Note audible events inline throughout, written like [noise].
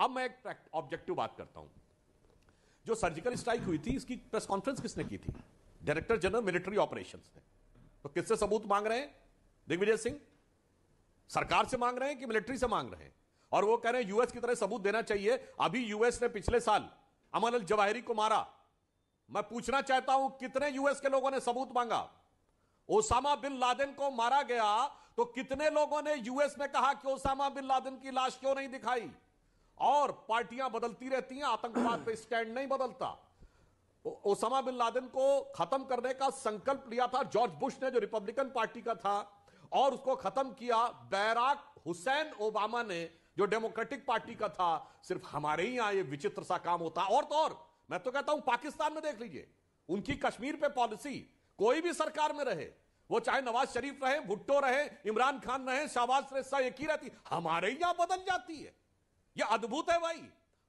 अब मैं एक ऑब्जेक्टिव बात करता हूं जो सर्जिकल स्ट्राइक हुई थी इसकी प्रेस कॉन्फ्रेंस किसने की थी डायरेक्टर जनरल मिलिट्री ऑपरेशन ने तो किससे सबूत मांग रहे हैं दिग्विजय सिंह सरकार से मांग रहे हैं कि मिलिट्री से मांग रहे हैं और वो कह रहे हैं यूएस की तरह सबूत देना चाहिए अभी यूएस ने पिछले साल अमन अल जवाहरी को मारा मैं पूछना चाहता हूं कितने यूएस के लोगों ने सबूत मांगा ओसामा बिन लादेन को मारा गया तो कितने लोगों ने यूएस में कहा कि ओसामा बिन लादेन की लाश क्यों नहीं दिखाई और पार्टियां बदलती रहती हैं आतंकवाद पे स्टैंड नहीं बदलता ओसामा बिन लादेन को खत्म करने का संकल्प लिया था जॉर्ज बुश ने जो रिपब्लिकन पार्टी का था और उसको खत्म किया बैराक हुसैन ओबामा ने जो डेमोक्रेटिक पार्टी का था सिर्फ हमारे ही यहां ये विचित्र सा काम होता और तो और मैं तो कहता हूं पाकिस्तान में देख लीजिए उनकी कश्मीर पे पॉलिसी कोई भी सरकार में रहे वो चाहे नवाज शरीफ रहे भुट्टो रहे इमरान खान रहे शाहबाज रेस्ता एक ही रहती हमारे यहां बदल जाती है ये अद्भुत है भाई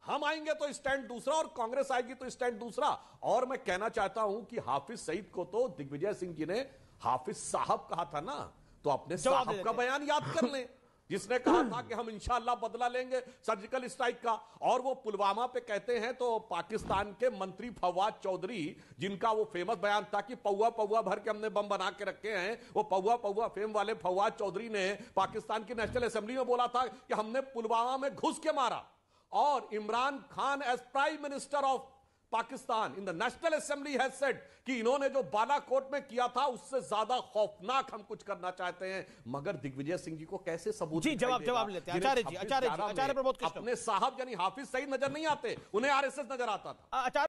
हम आएंगे तो स्टैंड दूसरा और कांग्रेस आएगी तो स्टैंड दूसरा और मैं कहना चाहता हूं कि हाफिज सईद को तो दिग्विजय सिंह जी ने हाफिज साहब कहा था ना तो अपने साहब का बयान याद कर ले [laughs] जिसने कहा था कि हम इंशाला बदला लेंगे सर्जिकल स्ट्राइक का और वो पुलवामा पे कहते हैं तो पाकिस्तान के मंत्री फवाद चौधरी जिनका वो फेमस बयान था कि पौवा पौवा भर के हमने बम बना के रखे हैं वो पौवा पौवा फेम वाले फवाद चौधरी ने पाकिस्तान की नेशनल असेंबली में बोला था कि हमने पुलवामा में घुस के मारा और Imran Khan as prime minister of Pakistan in the national assembly has said कि इन्होंने जो बालाकोट में किया था उससे ज्यादा खौफनाक हम कुछ करना चाहते हैं मगर दिग्विजय सिंह जी को कैसे सबूत जी जवाब जवाब लेते हैं आचार्य जी आचार्य जी आचार्य प्रमोद अपने साहब यानी हाफिज सही नजर नहीं आते उन्हें आरएसएस नजर आता था आचार्य